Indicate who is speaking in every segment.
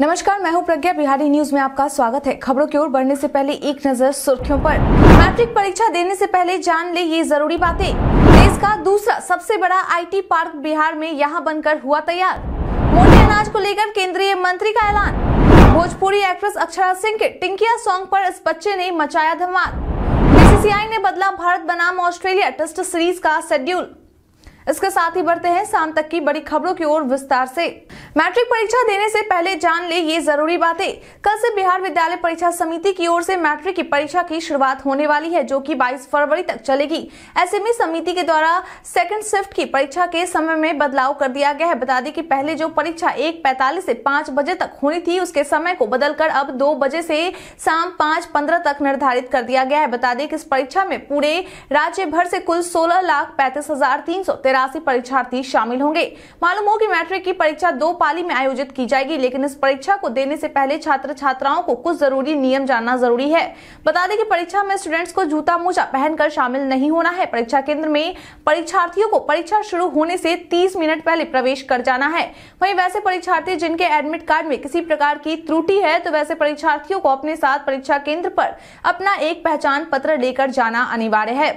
Speaker 1: नमस्कार मैं हूं प्रज्ञा बिहारी न्यूज में आपका स्वागत है खबरों की ओर बढ़ने से पहले एक नजर सुर्खियों पर मैट्रिक परीक्षा देने से पहले जान ले ये जरूरी बातें देश का दूसरा सबसे बड़ा आईटी पार्क बिहार में यहाँ बनकर हुआ तैयार मोटे अनाज को लेकर केंद्रीय मंत्री का ऐलान भोजपुरी एक्ट्रेस अक्षरा सिंह के टिंकिया सॉन्ग आरोप इस बच्चे ने मचाया धमाल बी ने बदला भारत बनाम ऑस्ट्रेलिया टेस्ट सीरीज का शेड्यूल इसके साथ ही बढ़ते हैं शाम तक की बड़ी खबरों की ओर विस्तार से मैट्रिक परीक्षा देने से पहले जान ले ये जरूरी बातें कल से बिहार विद्यालय परीक्षा समिति की ओर से मैट्रिक की परीक्षा की शुरुआत होने वाली है जो कि 22 फरवरी तक चलेगी ऐसे में समिति के द्वारा सेकंड शिफ्ट की परीक्षा के समय में बदलाव कर दिया गया है बता दें की पहले जो परीक्षा एक पैतालीस ऐसी पाँच बजे तक होनी थी उसके समय को बदल अब दो बजे ऐसी शाम पाँच पंद्रह तक निर्धारित कर दिया गया है बता दें की इस परीक्षा में पूरे राज्य भर ऐसी कुल सोलह लाख पैंतीस हजार तीन सौ तिरासी परीक्षार्थी शामिल होंगे मालूम हो कि मैट्रिक की परीक्षा दो पाली में आयोजित की जाएगी लेकिन इस परीक्षा को देने से पहले छात्र छात्राओं को कुछ जरूरी नियम जानना जरूरी है बता दें कि परीक्षा में स्टूडेंट्स को जूता मोजा पहनकर शामिल नहीं होना है परीक्षा केंद्र में परीक्षार्थियों को परीक्षा शुरू होने से तीस मिनट पहले प्रवेश कर जाना है वही वैसे परीक्षार्थी जिनके एडमिट कार्ड में किसी प्रकार की त्रुटि है तो वैसे परीक्षार्थियों को अपने साथ परीक्षा केंद्र पर अपना एक पहचान पत्र लेकर जाना अनिवार्य है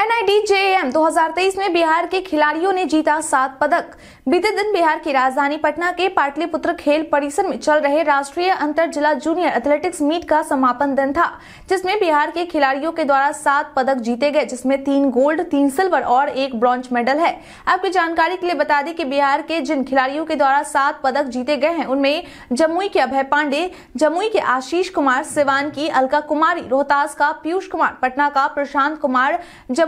Speaker 1: एनआईडी 2023 में बिहार के खिलाड़ियों ने जीता सात पदक बीते दिन बिहार की राजधानी पटना के पाटलिपुत्र खेल परिसर में चल रहे राष्ट्रीय अंतर जिला जूनियर एथलेटिक्स मीट का समापन दिन था जिसमें बिहार के खिलाड़ियों के द्वारा सात पदक जीते गए जिसमें तीन गोल्ड तीन सिल्वर और एक ब्रॉन्ज मेडल है आपकी जानकारी के लिए बता दें कि बिहार के जिन खिलाड़ियों के द्वारा सात पदक जीते गए हैं उनमें जमुई के अभय पांडे जमुई के आशीष कुमार सिवान की अलका कुमारी रोहतास का पीयूष कुमार पटना का प्रशांत कुमार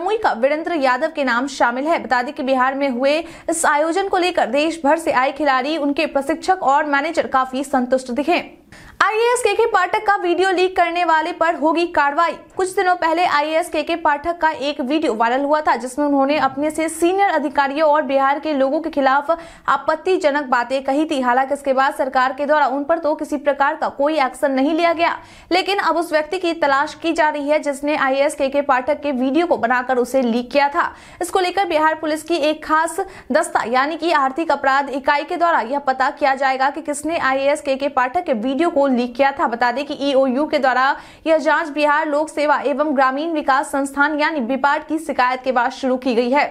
Speaker 1: जमुई का वीरेंद्र यादव के नाम शामिल है बता दें कि बिहार में हुए इस आयोजन को लेकर देश भर से आए खिलाड़ी उनके प्रशिक्षक और मैनेजर काफी संतुष्ट दिखे आईएएस के के पाठक का वीडियो लीक करने वाले पर होगी कार्रवाई कुछ दिनों पहले आईएएस के के पाठक का एक वीडियो वायरल हुआ था जिसमें उन्होंने अपने से सीनियर अधिकारियों और बिहार के लोगों के खिलाफ आपत्तिजनक बातें कही थी हालांकि इसके बाद सरकार के द्वारा उन पर तो किसी प्रकार का कोई एक्शन नहीं लिया गया लेकिन अब उस व्यक्ति की तलाश की जा रही है जिसने आई के के पाठक के वीडियो को बनाकर उसे लीक किया था इसको लेकर बिहार पुलिस की एक खास दस्ता यानी की आर्थिक अपराध इकाई के द्वारा यह पता किया जाएगा की किसने आई के के पाठक के वीडियो को लीक किया था बता दें कि ईओयू e के द्वारा यह जांच बिहार लोक सेवा एवं ग्रामीण विकास संस्थान यानी बिपार्ट की शिकायत के बाद शुरू की गई है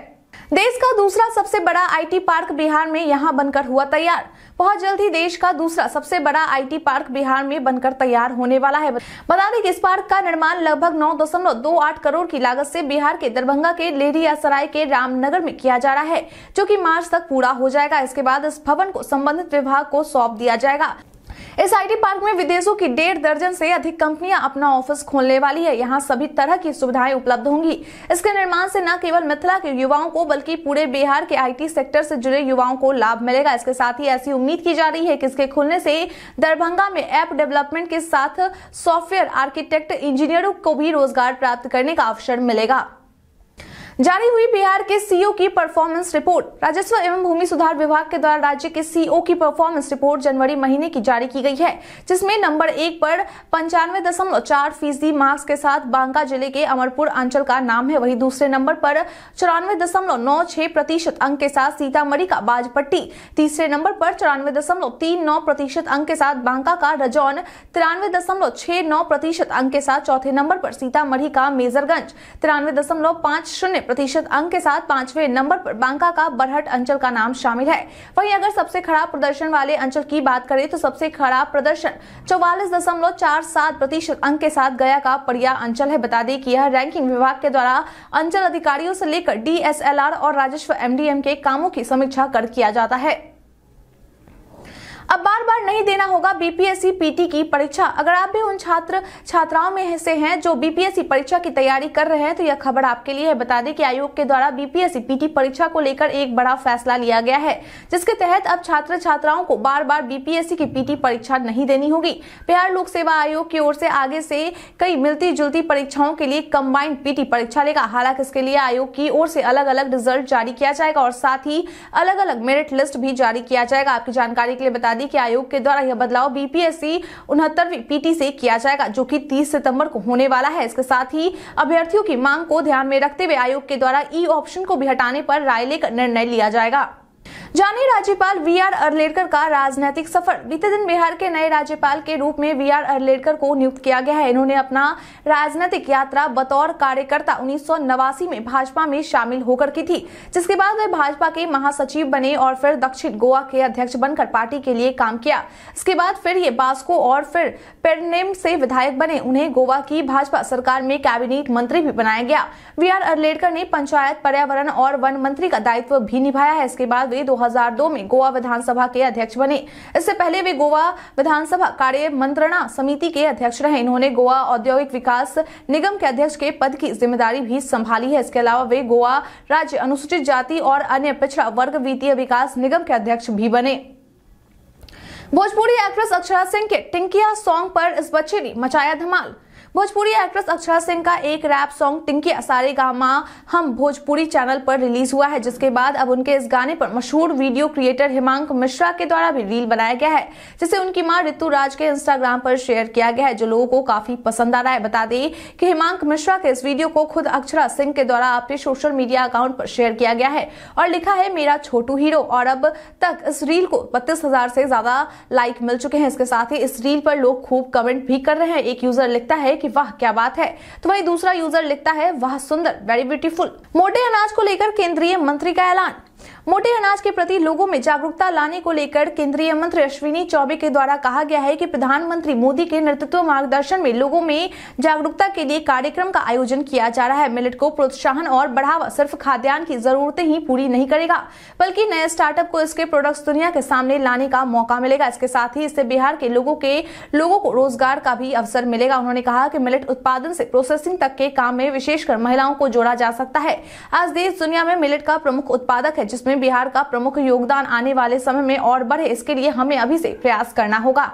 Speaker 1: देश का दूसरा सबसे बड़ा आईटी पार्क बिहार में यहाँ बनकर हुआ तैयार बहुत जल्द ही देश का दूसरा सबसे बड़ा आईटी पार्क बिहार में बनकर तैयार होने वाला है बता दें कि इस पार्क का निर्माण लगभग 9.28 करोड़ की लागत से बिहार के दरभंगा के लेरिया सराय के रामनगर में किया जा रहा है जो कि मार्च तक पूरा हो जाएगा इसके बाद इस भवन को संबंधित विभाग को सौंप दिया जाएगा इस आईटी पार्क में विदेशों की डेढ़ दर्जन से अधिक कंपनियां अपना ऑफिस खोलने वाली है यहाँ सभी तरह की सुविधाएं उपलब्ध होंगी इसके निर्माण से न केवल मिथिला के युवाओं को बल्कि पूरे बिहार के आईटी सेक्टर से जुड़े युवाओं को लाभ मिलेगा इसके साथ ही ऐसी उम्मीद की जा रही है कि इसके खुलने से दरभंगा में एप डेवलपमेंट के साथ सॉफ्टवेयर आर्किटेक्ट इंजीनियरों को भी रोजगार प्राप्त करने का अवसर मिलेगा जारी हुई बिहार के सीओ e की परफॉर्मेंस रिपोर्ट राजस्व एवं भूमि सुधार विभाग के द्वारा राज्य के सीओ e की परफॉर्मेंस रिपोर्ट जनवरी महीने की जारी की गई है जिसमें नंबर एक पर पंचानवे दशमलव चार फीसदी मार्क्स के साथ बांका जिले के अमरपुर अंचल का नाम है वहीं दूसरे नंबर पर चौरानवे दशमलव नौ छह प्रतिशत अंक के साथ सीतामढ़ी का बाजपट्टी तीसरे नंबर पर चौरानवे दशमलव तीन नौ प्रतिशत अंक के साथ बांका का रजौन तिरानवे दशमलव छह नौ प्रतिशत अंक के साथ चौथे नंबर पर सीतामढ़ी का मेजरगंज तिरानवे दशमलव पांच शून्य प्रतिशत अंक के साथ पांचवें नंबर पर बांका का बरहट अंचल का नाम शामिल है वहीं अगर सबसे खराब प्रदर्शन वाले अंचल की बात करें तो सबसे खराब प्रदर्शन चौवालीस दशमलव चार सात प्रतिशत अंक के साथ गया का पड़िया अंचल है बता दें कि यह रैंकिंग विभाग के द्वारा अंचल अधिकारियों से लेकर डीएसएलआर और राजस्व एमडीएम के कामों की समीक्षा कर किया जाता है अब बार बार नहीं देना होगा बीपीएससी पीटी की परीक्षा अगर आप भी उन छात्र छात्राओं में से हैं जो बीपीएससी परीक्षा की तैयारी कर रहे हैं तो यह खबर आपके लिए है बता दें कि आयोग के द्वारा बीपीएससी पीटी परीक्षा को लेकर एक बड़ा फैसला लिया गया है जिसके तहत अब छात्र छात्राओं को बार बार बीपीएससी की पीटी परीक्षा नहीं देनी होगी बिहार लोक सेवा आयोग की ओर से आगे से कई मिलती जुलती परीक्षाओं के लिए कम्बाइंड पीटी परीक्षा लेगा हालांकि इसके लिए आयोग की ओर से अलग अलग रिजल्ट जारी किया जाएगा और साथ ही अलग अलग मेरिट लिस्ट भी जारी किया जाएगा आपकी जानकारी के लिए बता दें आजादी के आयोग के द्वारा यह बदलाव बीपीएससी उनहत्तरवी पीटी से किया जाएगा जो कि 30 सितंबर को होने वाला है इसके साथ ही अभ्यर्थियों की मांग को ध्यान में रखते हुए आयोग के द्वारा ई ऑप्शन को भी हटाने पर राय लेकर निर्णय लिया जाएगा जाने राज्यपाल वी आर अरलेडकर का राजनीतिक सफर बीते दिन बिहार के नए राज्यपाल के रूप में वी आर अरलेरकर को नियुक्त किया गया है इन्होंने अपना राजनीतिक यात्रा बतौर कार्यकर्ता उन्नीस में भाजपा में शामिल होकर की थी जिसके बाद वे भाजपा के महासचिव बने और फिर दक्षिण गोवा के अध्यक्ष बनकर पार्टी के लिए काम किया इसके बाद फिर ये बास्को और फिर पेरनेम से विधायक बने उन्हें गोवा की भाजपा सरकार में कैबिनेट मंत्री भी बनाया गया वी आर अरलेडकर ने पंचायत पर्यावरण और वन मंत्री का दायित्व भी निभाया है इसके बाद वे दो 2002 में गोवा विधानसभा के अध्यक्ष बने इससे पहले वे गोवा विधानसभा कार्य मंत्रणा समिति के अध्यक्ष रहे इन्होंने गोवा औद्योगिक विकास निगम के अध्यक्ष के पद की जिम्मेदारी भी संभाली है इसके अलावा वे गोवा राज्य अनुसूचित जाति और अन्य पिछड़ा वर्ग वित्तीय विकास निगम के अध्यक्ष भी बने भोजपुरी एक्ट्रेस अक्षरा सिंह के टिंकिया सॉन्ग पर इस बच्चे ने मचाया धमाल भोजपुरी एक्ट्रेस अक्षरा सिंह का एक रैप सॉन्ग टिंकी असारे गामा हम भोजपुरी चैनल पर रिलीज हुआ है जिसके बाद अब उनके इस गाने पर मशहूर वीडियो क्रिएटर हिमांक मिश्रा के द्वारा भी रील बनाया गया है जिसे उनकी माँ रितु राज के इंस्टाग्राम पर शेयर किया गया है जो लोगों को काफी पसंद आ रहा है बता दें कि हिमांक मिश्रा के इस वीडियो को खुद अक्षरा सिंह के द्वारा अपने सोशल मीडिया अकाउंट पर शेयर किया गया है और लिखा है मेरा छोटू हीरो और अब तक इस रील को बत्तीस हजार से ज्यादा लाइक मिल चुके हैं इसके साथ ही इस रील पर लोग खूब कमेंट भी कर रहे हैं एक यूजर लिखता है कि वह क्या बात है तो वही दूसरा यूजर लिखता है वह सुंदर वेरी ब्यूटीफुल मोटे अनाज को लेकर केंद्रीय मंत्री का ऐलान मोटे अनाज के प्रति लोगों में जागरूकता लाने को लेकर केंद्रीय मंत्री अश्विनी चौबे के द्वारा कहा गया है कि प्रधानमंत्री मोदी के नेतृत्व मार्गदर्शन में लोगों में जागरूकता के लिए कार्यक्रम का आयोजन किया जा रहा है मिलेट को प्रोत्साहन और बढ़ावा सिर्फ खाद्यान्न की जरूरतें ही पूरी नहीं करेगा बल्कि नए स्टार्टअप को इसके प्रोडक्ट दुनिया के सामने लाने का मौका मिलेगा इसके साथ ही इससे बिहार के लोगों के लोगों को रोजगार का भी अवसर मिलेगा उन्होंने कहा कि मिलेट उत्पादन से प्रोसेसिंग तक के काम में विशेषकर महिलाओं को जोड़ा जा सकता है आज देश दुनिया में मिलेट का प्रमुख उत्पादक है जिसमें इसमें बिहार का प्रमुख योगदान आने वाले समय में और बढ़े इसके लिए हमें अभी से प्रयास करना होगा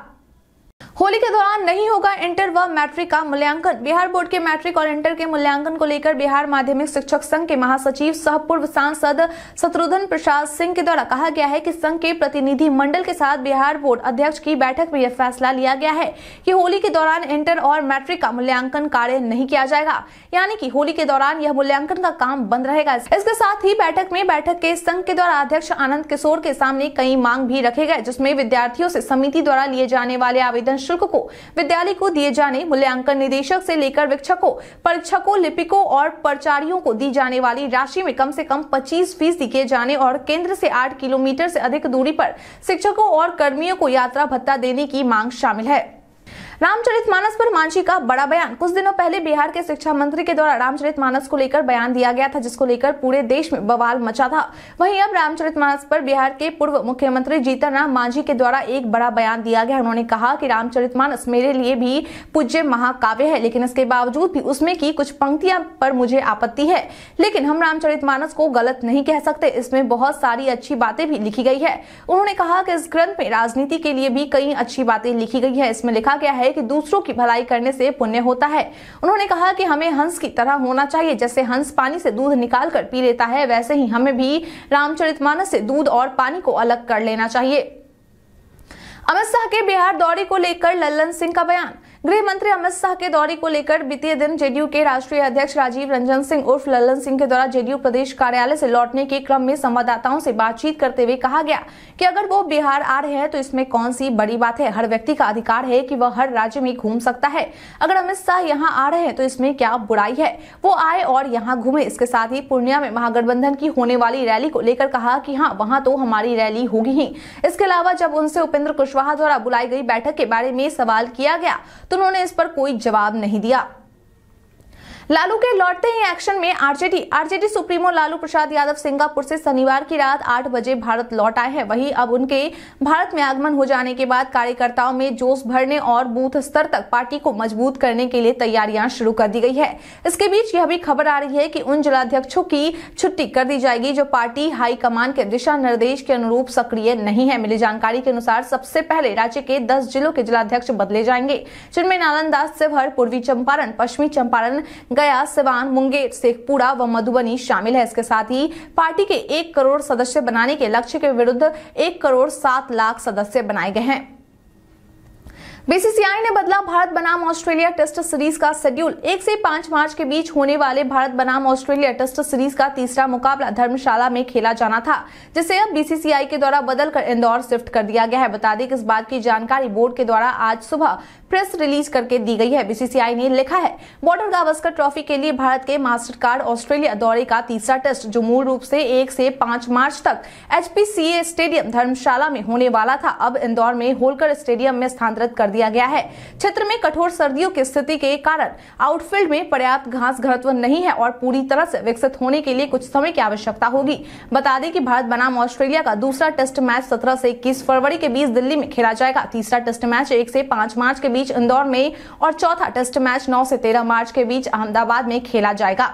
Speaker 1: होली के दौरान नहीं होगा इंटर व मैट्रिक का मूल्यांकन बिहार बोर्ड के मैट्रिक और इंटर के मूल्यांकन को लेकर बिहार माध्यमिक शिक्षक संघ के महासचिव सह पूर्व सांसद शत्रुघ्न प्रसाद सिंह के द्वारा कहा गया है कि संघ के प्रतिनिधि मंडल के साथ बिहार बोर्ड अध्यक्ष की बैठक में यह फैसला लिया गया है की होली के दौरान इंटर और मैट्रिक का मूल्यांकन कार्य नहीं किया जाएगा यानी की होली के दौरान यह मूल्यांकन का काम बंद रहेगा इसके साथ ही बैठक में बैठक के संघ के द्वारा अध्यक्ष आनंद किशोर के सामने कई मांग भी रखे गए जिसमे विद्यार्थियों ऐसी समिति द्वारा लिए जाने वाले आवेदन आवेदन शुल्क को विद्यालय को दिए जाने मूल्यांकन निदेशक से लेकर वीक्षकों परीक्षकों लिपिकों और प्रचारियों को दी जाने वाली राशि में कम से कम 25 फीसदी किए जाने और केंद्र से 8 किलोमीटर से अधिक दूरी पर शिक्षकों और कर्मियों को यात्रा भत्ता देने की मांग शामिल है रामचरित मानस पर मांझी का बड़ा बयान कुछ दिनों पहले बिहार के शिक्षा मंत्री के द्वारा रामचरित मानस को लेकर बयान दिया गया था जिसको लेकर पूरे देश में बवाल मचा था वहीं अब रामचरित मानस पर बिहार के पूर्व मुख्यमंत्री जीतन राम मांझी के द्वारा एक बड़ा बयान दिया गया उन्होंने कहा कि रामचरित मानस मेरे लिए भी पूज्य महाकाव्य है लेकिन इसके बावजूद भी उसमें की कुछ पंक्तियां पर मुझे आपत्ति है लेकिन हम रामचरित मानस को गलत नहीं कह सकते इसमें बहुत सारी अच्छी बातें भी लिखी गई है उन्होंने कहा कि इस ग्रंथ में राजनीति के लिए भी कई अच्छी बातें लिखी गई है इसमें लिखा गया है है कि दूसरों की भलाई करने से पुण्य होता है उन्होंने कहा कि हमें हंस की तरह होना चाहिए जैसे हंस पानी से दूध निकाल कर पी लेता है वैसे ही हमें भी रामचरितमानस से दूध और पानी को अलग कर लेना चाहिए अमित शाह के बिहार दौरे को लेकर लल्लन सिंह का बयान गृह मंत्री अमित शाह के दौरे को लेकर बीते दिन जेडीयू के राष्ट्रीय अध्यक्ष राजीव रंजन सिंह उर्फ ललन सिंह के द्वारा जेडीयू प्रदेश कार्यालय से लौटने के क्रम में संवाददाताओं से बातचीत करते हुए कहा गया कि अगर वो बिहार आ रहे हैं तो इसमें कौन सी बड़ी बात है हर व्यक्ति का अधिकार है कि वह हर राज्य में घूम सकता है अगर अमित शाह यहाँ आ रहे हैं तो इसमें क्या बुराई है वो आए और यहाँ घूमे इसके साथ ही पूर्णिया में महागठबंधन की होने वाली रैली को लेकर कहा कि हाँ वहाँ तो हमारी रैली होगी ही इसके अलावा जब उनसे उपेंद्र कुशवाहा द्वारा बुलाई गई बैठक के बारे में सवाल किया गया तो उन्होंने इस पर कोई जवाब नहीं दिया लालू के लौटते ही एक्शन में RJD RJD supremo Lalu Prasad Yadav Singapore से शनिवार की रात आठ बजे भारत लौट आए हैं वहीं अब उनके भारत में आगमन हो जाने के बाद कार्यकर्ताओं में जोश भरने और बूथ स्तर तक पार्टी को मजबूत करने के लिए तैयारियां शुरू कर दी गई है इसके बीच यह भी खबर आ रही है की उन जिलाध्यक्षों की छुट्टी कर दी जाएगी जो पार्टी हाईकमान के दिशा निर्देश के अनुरूप सक्रिय नहीं है मिली जानकारी के अनुसार सबसे पहले राज्य के दस जिलों के जिलाध्यक्ष बदले जाएंगे जिनमें नालंदा शिवहर पूर्वी चंपारण पश्चिमी चंपारण गया सिवान मुंगेर शेखपुरा व मधुबनी शामिल है इसके साथ ही पार्टी के एक करोड़ सदस्य बनाने के लक्ष्य के विरुद्ध एक करोड़ सात लाख सदस्य बनाए गए हैं बीसीसीआई ने बदला भारत बनाम ऑस्ट्रेलिया टेस्ट सीरीज का शेड्यूल एक से पांच मार्च के बीच होने वाले भारत बनाम ऑस्ट्रेलिया टेस्ट सीरीज का तीसरा मुकाबला धर्मशाला में खेला जाना था जिसे अब बीसीसीआई के द्वारा बदलकर इंदौर शिफ्ट कर दिया गया है बता दें कि इस बात की जानकारी बोर्ड के द्वारा आज सुबह प्रेस रिलीज करके दी गई है बीसीसीआई ने लिखा है बॉर्डर गावस्कर ट्रॉफी के लिए भारत के मास्टर कार्ड ऑस्ट्रेलिया दौरे का तीसरा टेस्ट जो मूल रूप से एक से पांच मार्च तक एचपीसीए स्टेडियम धर्मशाला में होने वाला था अब इंदौर में होलकर स्टेडियम में स्थानांतरित कर दिया दिया गया है क्षेत्र में कठोर सर्दियों की स्थिति के कारण आउटफील्ड में पर्याप्त घास घनत्व नहीं है और पूरी तरह से विकसित होने के लिए कुछ समय की आवश्यकता होगी बता दें कि भारत बनाम ऑस्ट्रेलिया का दूसरा टेस्ट मैच सत्रह से इक्कीस फरवरी के बीच दिल्ली में खेला जाएगा तीसरा टेस्ट मैच एक से पांच मार्च के बीच इंदौर में और चौथा टेस्ट मैच नौ से तेरह मार्च के बीच अहमदाबाद में खेला जाएगा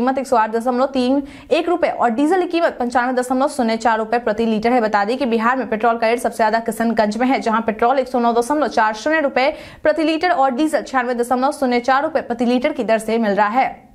Speaker 1: कीमत एक सौ आठ दशमलव तीन एक रुपये और डीजल की कीमत पंचानवे दशमलव शून्य चार रुपए प्रति लीटर है बता दें कि बिहार में पेट्रोल का रेट सबसे ज्यादा किशनगंज में है जहां पेट्रोल एक सौ नौ दशमलव चार शून्य रुपए प्रति लीटर और डीजल छियानवे दशमलव शून्य चार रुपए प्रति लीटर की दर से मिल रहा है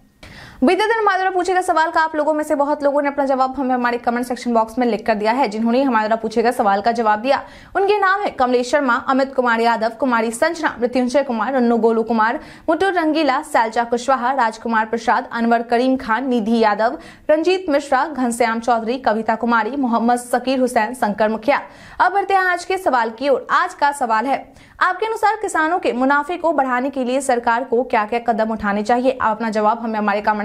Speaker 1: दिन हमारे पूछेगा सवाल का आप लोगों में से बहुत लोगों ने अपना जवाब हमें हमारे कमेंट सेक्शन बॉक्स में लिख कर दिया है जिन्होंने हमारे द्वारा पूछेगा सवाल का जवाब दिया उनके नाम है कमलेश शर्मा अमित कुमार यादव कुमारी संजना मृत्युंजय कुमार रन्नू गोलू कुमार मुटू रंगीला सैलजा कुशवाहा राजकुमार प्रसाद अनवर करीम खान निधि यादव रंजीत मिश्रा घनश्याम चौधरी कविता कुमारी मोहम्मद सकीर हुसैन शंकर मुखिया अब बढ़ते हैं आज के सवाल की ओर आज का सवाल है आपके अनुसार किसानों के मुनाफे को बढ़ाने के लिए सरकार को क्या क्या कदम उठाने चाहिए आप अपना जवाब हमें हमारे कमेंट